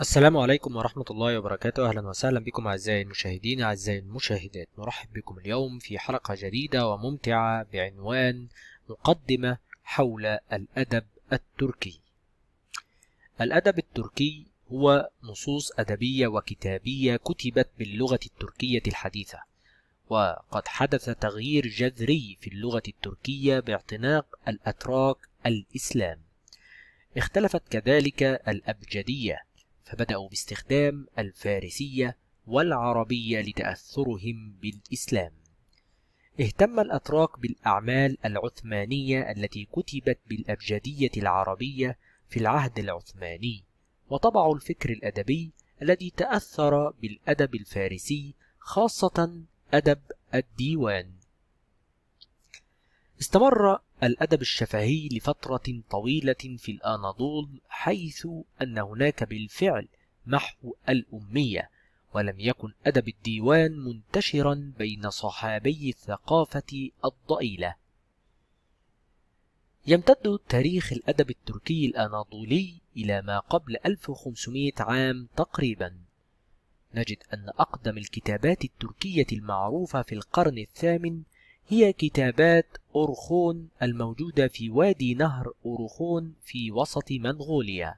السلام عليكم ورحمة الله وبركاته أهلا وسهلا بكم أعزائي المشاهدين أعزائي المشاهدات نرحب بكم اليوم في حلقة جديدة وممتعة بعنوان مقدمة حول الأدب التركي الأدب التركي هو نصوص أدبية وكتابية كتبت باللغة التركية الحديثة وقد حدث تغيير جذري في اللغة التركية باعتناق الأتراك الإسلام اختلفت كذلك الأبجدية فبدأوا باستخدام الفارسية والعربية لتأثرهم بالإسلام. اهتم الأتراك بالأعمال العثمانية التي كتبت بالأبجدية العربية في العهد العثماني، وطبعوا الفكر الأدبي الذي تأثر بالأدب الفارسي خاصة أدب الديوان. استمر الأدب الشفهي لفترة طويلة في الأناضول حيث أن هناك بالفعل محو الأمية ولم يكن أدب الديوان منتشرا بين صحابي الثقافة الضئيلة يمتد تاريخ الأدب التركي الأناضولي إلى ما قبل 1500 عام تقريبا نجد أن أقدم الكتابات التركية المعروفة في القرن الثامن هي كتابات أورخون الموجودة في وادي نهر أورخون في وسط منغوليا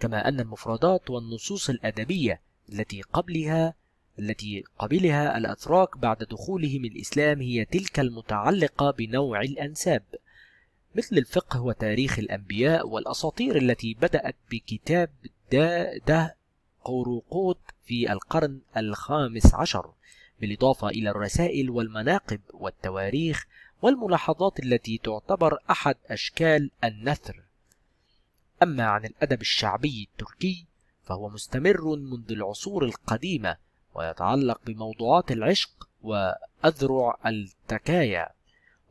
كما أن المفردات والنصوص الأدبية التي قبلها التي قبلها الأتراك بعد دخولهم الإسلام هي تلك المتعلقة بنوع الأنساب مثل الفقه وتاريخ الأنبياء والأساطير التي بدأت بكتاب ده, ده قوروقوت في القرن الخامس عشر بالإضافة إلى الرسائل والمناقب والتواريخ والملاحظات التي تعتبر أحد أشكال النثر أما عن الأدب الشعبي التركي فهو مستمر منذ العصور القديمة ويتعلق بموضوعات العشق وأذرع التكايا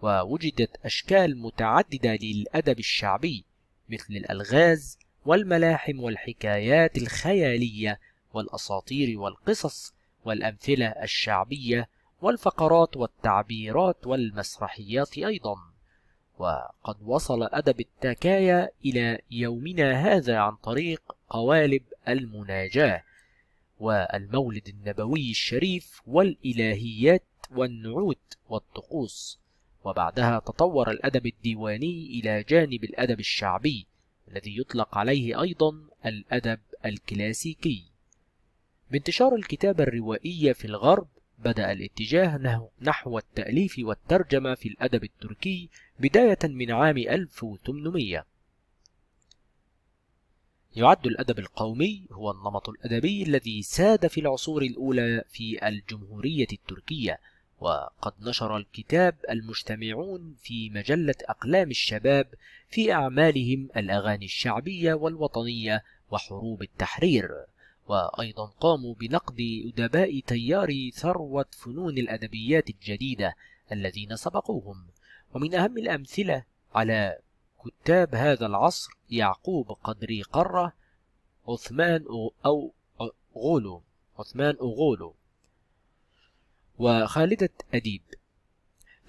ووجدت أشكال متعددة للأدب الشعبي مثل الألغاز والملاحم والحكايات الخيالية والأساطير والقصص والأمثلة الشعبية والفقرات والتعبيرات والمسرحيات أيضا وقد وصل أدب التكايا إلى يومنا هذا عن طريق قوالب المناجاة والمولد النبوي الشريف والإلهيات والنعوت والطقوس وبعدها تطور الأدب الديواني إلى جانب الأدب الشعبي الذي يطلق عليه أيضا الأدب الكلاسيكي بانتشار الكتابة الروائية في الغرب بدأ الاتجاه نحو التأليف والترجمة في الأدب التركي بداية من عام 1800 يعد الأدب القومي هو النمط الأدبي الذي ساد في العصور الأولى في الجمهورية التركية وقد نشر الكتاب المجتمعون في مجلة أقلام الشباب في أعمالهم الأغاني الشعبية والوطنية وحروب التحرير وأيضا قاموا بنقد أدباء تيار ثروة فنون الأدبيات الجديدة الذين سبقوهم ومن أهم الأمثلة على كتاب هذا العصر يعقوب قدري قرة عثمان أو غولو عثمان أوغولو وخالدة أديب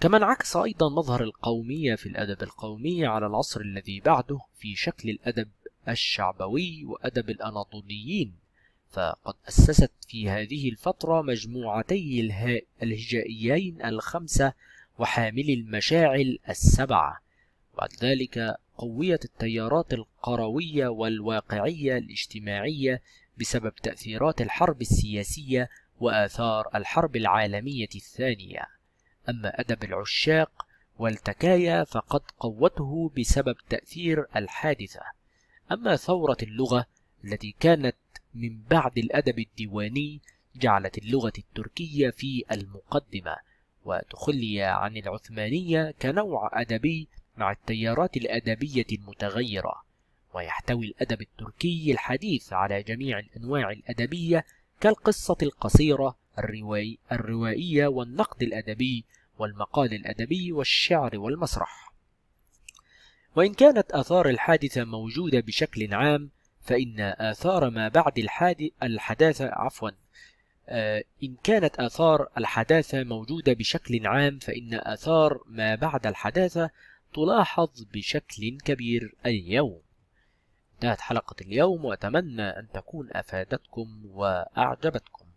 كما انعكس أيضا مظهر القومية في الأدب القومي على العصر الذي بعده في شكل الأدب الشعبوي وأدب الأناضوليين فقد أسست في هذه الفترة مجموعتي الهجائيين الخمسة وحاملي المشاعل السبعة بعد ذلك قويت التيارات القروية والواقعية الاجتماعية بسبب تأثيرات الحرب السياسية وآثار الحرب العالمية الثانية أما أدب العشاق والتكايا فقد قوته بسبب تأثير الحادثة أما ثورة اللغة التي كانت من بعد الأدب الديواني جعلت اللغة التركية في المقدمة وتخلي عن العثمانية كنوع أدبي مع التيارات الأدبية المتغيرة ويحتوي الأدب التركي الحديث على جميع الأنواع الأدبية كالقصة القصيرة الروائية والنقد الأدبي والمقال الأدبي والشعر والمسرح وإن كانت آثار الحادثة موجودة بشكل عام فإن آثار ما بعد الحداثة عفوا آه، إن كانت آثار الحداثة موجودة بشكل عام فإن آثار ما بعد الحداثة تلاحظ بشكل كبير اليوم انتهت حلقة اليوم وأتمنى أن تكون أفادتكم وأعجبتكم